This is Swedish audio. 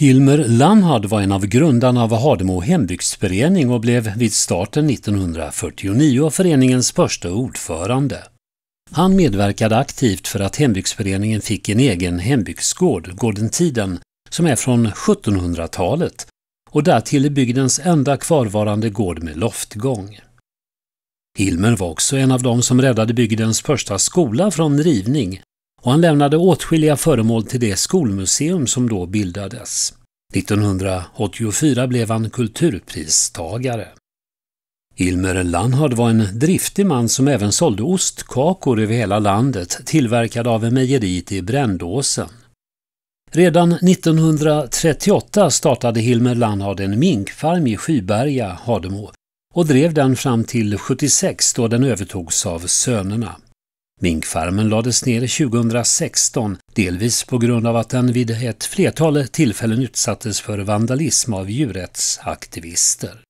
Hilmer Lannhard var en av grundarna av Hademo hembygdsförening och blev vid starten 1949 föreningens första ordförande. Han medverkade aktivt för att hembygdsföreningen fick en egen hembygdsgård, gården Tiden, som är från 1700-talet och därtill bygdens enda kvarvarande gård med loftgång. Hilmer var också en av dem som räddade bygdens första skola från rivning och han lämnade åtskilliga föremål till det skolmuseum som då bildades. 1984 blev han kulturpristagare. Ilmer Lannhard var en driftig man som även sålde ostkakor över hela landet tillverkade av mejeriet i Brändåsen. Redan 1938 startade Hilmer Lannhard en minkfarm i Skyberga, Hademo och drev den fram till 76 då den övertogs av sönerna. Minkfarmen lades ner 2016, delvis på grund av att den vid ett flertal tillfällen utsattes för vandalism av djurrättsaktivister.